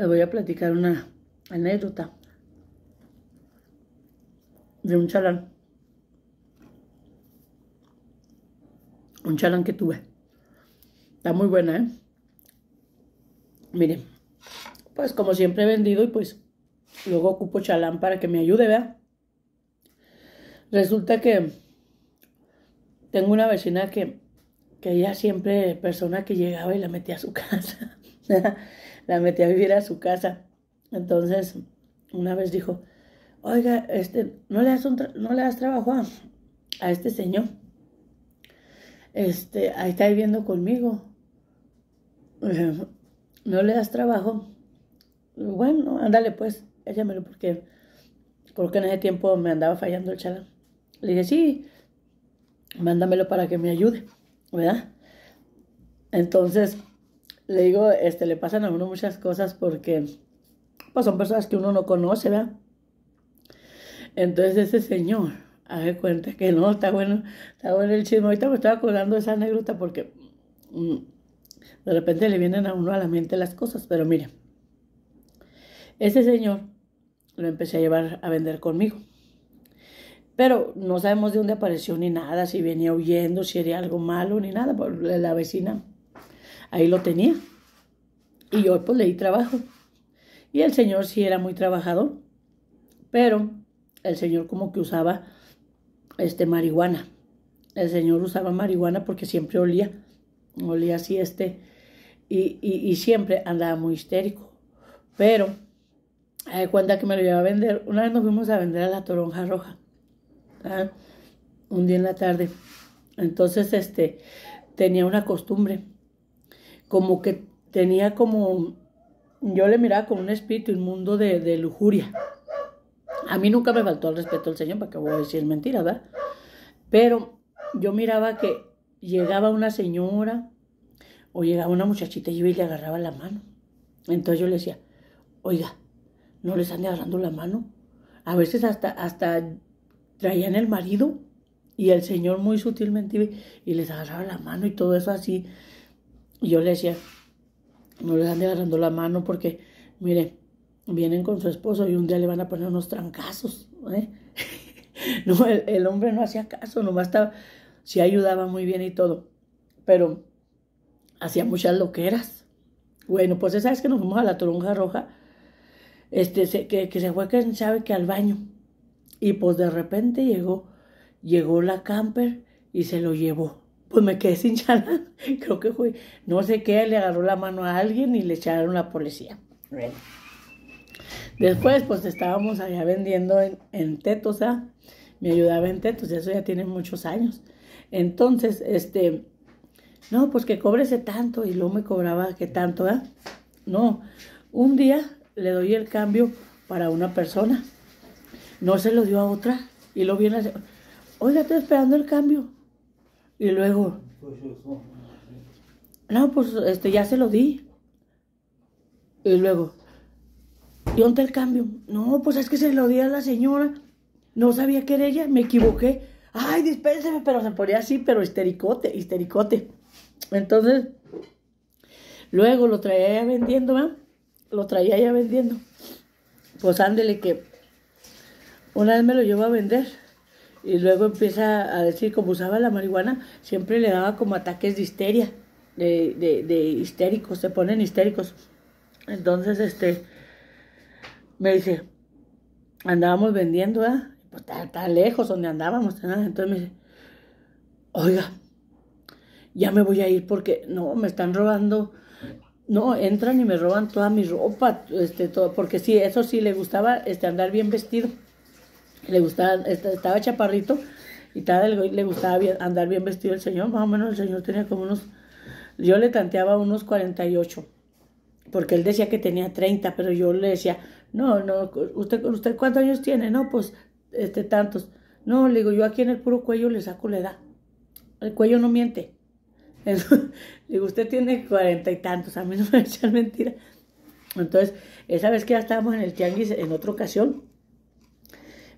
Les voy a platicar una anécdota de un chalán. Un chalán que tuve. Está muy buena, ¿eh? Miren, pues como siempre he vendido y pues luego ocupo chalán para que me ayude, ¿verdad? Resulta que tengo una vecina que, que ella siempre, persona que llegaba y la metía a su casa la metí a vivir a su casa. Entonces, una vez dijo, oiga, este, ¿no le das, no le trabajo a, este señor? Este, ahí está viviendo conmigo. ¿No le das trabajo? Bueno, ándale pues, échamelo porque creo que en ese tiempo me andaba fallando el chalán. Le dije, sí, mándamelo para que me ayude, ¿verdad? Entonces, le digo, este, le pasan a uno muchas cosas porque pues son personas que uno no conoce, ¿verdad? Entonces ese señor, hace cuenta que no, está bueno, está el chisme. Ahorita me estaba acordando de esa negruta porque mm, de repente le vienen a uno a la mente las cosas, pero mire, ese señor lo empecé a llevar a vender conmigo. Pero no sabemos de dónde apareció ni nada, si venía huyendo, si era algo malo, ni nada, por pues, la vecina ahí lo tenía. Y yo pues le di trabajo. Y el Señor sí era muy trabajador, pero el Señor como que usaba este marihuana. El Señor usaba marihuana porque siempre olía, olía así este, y, siempre andaba muy histérico. Pero, hay cuenta que me lo llevaba a vender. Una vez nos fuimos a vender a la Toronja Roja, un día en la tarde. Entonces, este, tenía una costumbre como que tenía como, yo le miraba con un espíritu inmundo de, de lujuria. A mí nunca me faltó el respeto al Señor, para que voy a decir mentira, ¿verdad? Pero yo miraba que llegaba una señora o llegaba una muchachita y yo y le agarraba la mano. Entonces yo le decía, oiga, no le están agarrando la mano. A veces hasta, hasta traían el marido y el señor muy sutilmente y les agarraba la mano y todo eso así. Y yo le decía, no les ande agarrando la mano porque, mire, vienen con su esposo y un día le van a poner unos trancazos. ¿eh? no, el, hombre no hacía caso, nomás estaba, sí ayudaba muy bien y todo, pero hacía muchas loqueras. Bueno, pues esa vez que nos fuimos a la toronja roja, este, que, que, se fue, que sabe que al baño. Y pues de repente llegó, llegó la camper y se lo llevó pues me quedé sin charla, Creo que fue, no sé qué, le agarró la mano a alguien y le echaron la policía. Después, pues estábamos allá vendiendo en, tetos, ¿ah? Me ayudaba en Tetos, eso ya tiene muchos años. Entonces, este, no, pues que cobrese tanto y luego me cobraba que tanto, ah, No, un día le doy el cambio para una persona, no se lo dio a otra y lo viene, oiga, estoy esperando el cambio. Y luego... No, pues este ya se lo di. Y luego... ¿Y dónde el cambio? No, pues es que se lo di a la señora. No sabía que era ella, me equivoqué. Ay, dispénseme, pero se ponía así, pero histericote, histericote. Entonces, luego lo traía ya vendiendo, ¿verdad? Lo traía ya vendiendo. Pues ándele que una vez me lo llevo a vender y luego empieza a decir, como usaba la marihuana, siempre le daba como ataques de histeria, de, de, histéricos, se ponen histéricos. Entonces, este, me dice, andábamos vendiendo, ¿eh? Pues tan, lejos donde andábamos, Entonces me dice, oiga, ya me voy a ir porque, no, me están robando, no, entran y me roban toda mi ropa, este, todo, porque sí, eso sí, le gustaba este, andar bien vestido le gustaba, estaba chaparrito y tal, le gustaba andar bien vestido el señor, más o menos el señor tenía como unos, yo le tanteaba unos 48, porque él decía que tenía 30, pero yo le decía, no, no, usted, usted cuántos años tiene, no, pues, este, tantos, no, le digo, yo aquí en el puro cuello le saco la edad, el cuello no miente, le digo, usted tiene cuarenta y tantos, a mí no me echan mentira, entonces, esa vez que ya estábamos en el tianguis, en otra ocasión,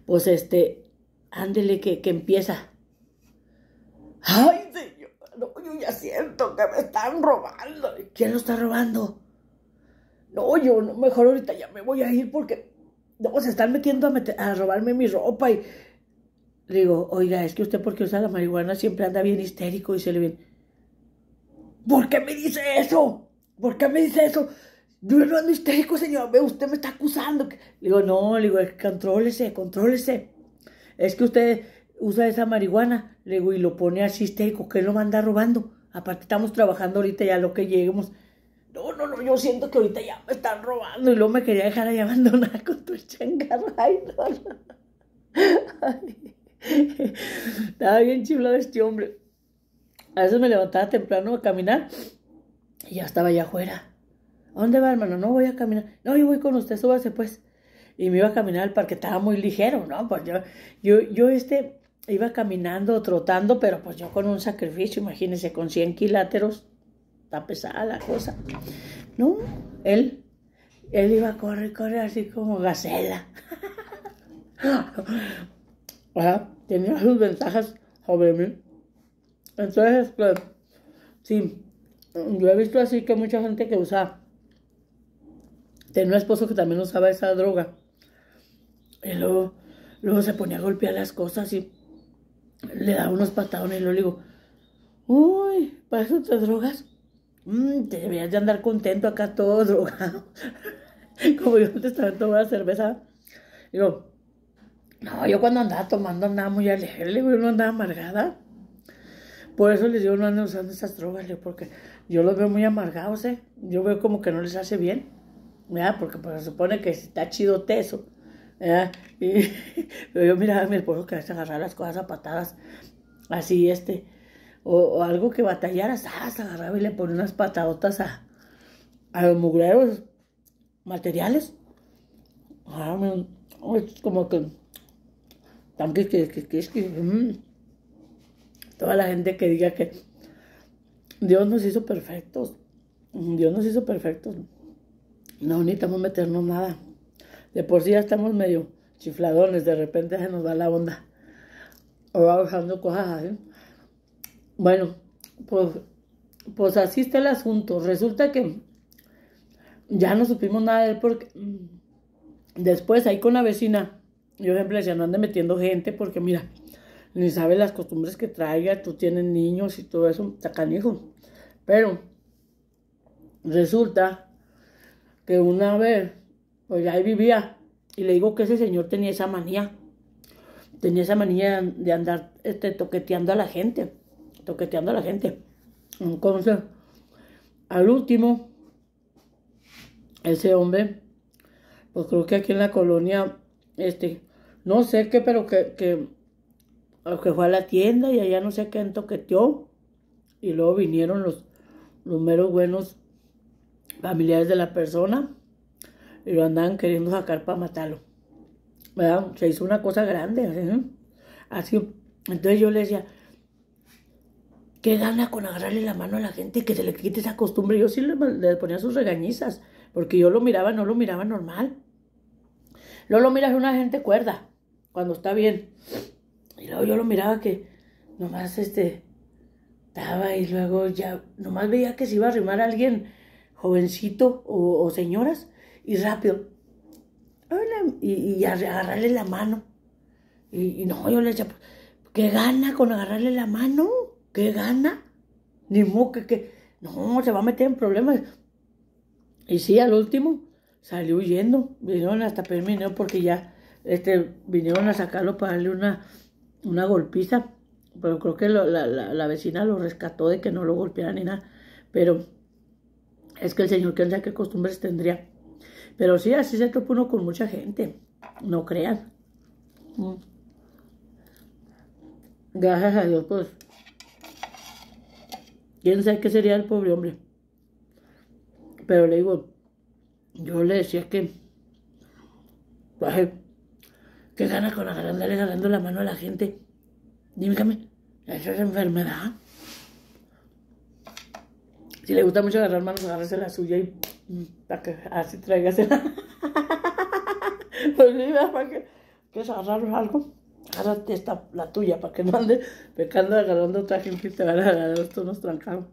pues este, ándele que, que empieza. Ay, señor, no, yo ya siento que me están robando. ¿Quién lo está robando? No, yo no, mejor ahorita ya me voy a ir porque no, se están metiendo a, a robarme mi ropa y digo, oiga, es que usted porque usa la marihuana siempre anda bien histérico y se le viene. ¿Por qué me dice eso? ¿Por qué me dice eso? yo no ando histérico, señor, ve, usted me está acusando. Le digo, no, le digo, contrólese, contrólese. Es que usted usa esa marihuana, le digo, y lo pone así histérico, que lo manda robando. Aparte estamos trabajando ahorita ya lo que lleguemos. No, no, no, yo siento que ahorita ya me están robando y luego me quería dejar ahí abandonada con tu changarra. Ay, no, Estaba bien chiflado este hombre. A veces me levantaba temprano a caminar y ya estaba allá afuera dónde va, hermano? No voy a caminar. No, yo voy con usted, súbase pues. Y me iba a caminar al parque, estaba muy ligero, ¿no? Pues yo, yo, yo este, iba caminando, trotando, pero pues yo con un sacrificio, imagínese, con 100 kiláteros, está pesada la cosa. No, él, él iba a correr, correr así como gacela. sea, ah, tenía sus ventajas sobre mí. Entonces, pues, sí, yo he visto así que mucha gente que usa Tenía un esposo que también usaba esa droga. Y luego, se ponía a golpear las cosas y le daba unos patadones. Y luego le digo, uy, ¿para eso te drogas? Mm, te deberías de andar contento acá todo drogado. Como yo antes estaba tomando cerveza. digo, no, yo cuando andaba tomando andaba muy alegre, yo no andaba amargada. Por eso les digo, no anden usando esas drogas, porque yo los veo muy amargados, ¿eh? Yo veo como que no les hace bien. Porque pues, se supone que está chido teso, Pero yo miraba a mi esposo que a agarraba las cosas a patadas, así este, o, algo que batallara, Se agarraba y le ponía unas patadotas a, los mugreros materiales. Ah, oh, es como que, tan que, que, que, que mm. toda la gente que diga que Dios nos hizo perfectos, Dios nos hizo perfectos no necesitamos meternos nada. De por sí ya estamos medio chifladones, de repente se nos va la onda. O va bajando cosas Bueno, pues, pues así está el asunto. Resulta que ya no supimos nada de él porque mm, después ahí con la vecina, yo siempre decía, no ande metiendo gente porque mira, ni sabe las costumbres que traiga, tú tienes niños y todo eso, está Pero resulta que una vez, pues ahí vivía, y le digo que ese señor tenía esa manía, tenía esa manía de andar este, toqueteando a la gente, toqueteando a la gente. Entonces, al último, ese hombre, pues creo que aquí en la colonia, este, no sé qué, pero que, que, fue a la tienda y allá no sé qué toqueteó. Y luego vinieron los, los meros buenos familiares de la persona y lo andaban queriendo sacar para matarlo. ¿Verdad? Se hizo una cosa grande, así. Entonces yo le decía, ¿qué gana con agarrarle la mano a la gente y que se le quite esa costumbre? Yo sí le, ponía sus regañizas, porque yo lo miraba, no lo miraba normal. No lo miras una gente cuerda, cuando está bien. Y luego yo lo miraba que nomás este estaba y luego ya nomás veía que se iba a arrimar a alguien jovencito o, señoras, y rápido, y, agarrarle la mano. Y, no, yo le decía, pues, ¿qué gana con agarrarle la mano? ¿Qué gana? Ni moque, que, no, se va a meter en problemas. Y sí, al último salió huyendo, vinieron hasta Permineo porque ya este, vinieron a sacarlo para darle una, una golpiza, pero creo que la, la, vecina lo rescató de que no lo golpeara ni nada, pero es que el Señor quién sabe qué costumbres tendría. Pero sí, así se topa uno con mucha gente, no crean. Mm. Gracias a Dios, pues. Quién sabe qué sería el pobre hombre. Pero le digo, yo le decía que, ¿Qué ¿Qué gana con agarrándole, agarrando la mano a la gente. Dígame, eso es enfermedad. Si le gusta mucho agarrar manos, agarrarse la suya y para que así tráigasela. pues mira, para que quieres agarrar algo, agárrate esta, la tuya, para que no ande pecando agarrando otra gente te van a agarrar todos trancados.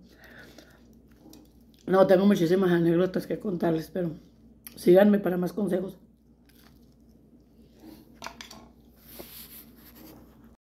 No, tengo muchísimas anécdotas que contarles, pero síganme para más consejos.